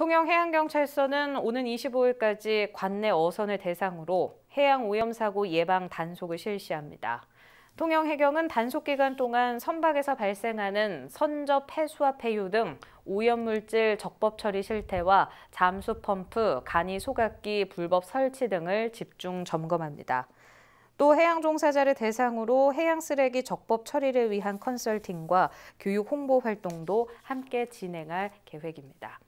통영해양경찰서는 오는 25일까지 관내 어선을 대상으로 해양오염사고 예방 단속을 실시합니다. 통영해경은 단속 기간 동안 선박에서 발생하는 선저 폐수와 폐유 등 오염물질 적법 처리 실태와 잠수 펌프, 간이 소각기 불법 설치 등을 집중 점검합니다. 또 해양 종사자를 대상으로 해양 쓰레기 적법 처리를 위한 컨설팅과 교육 홍보 활동도 함께 진행할 계획입니다.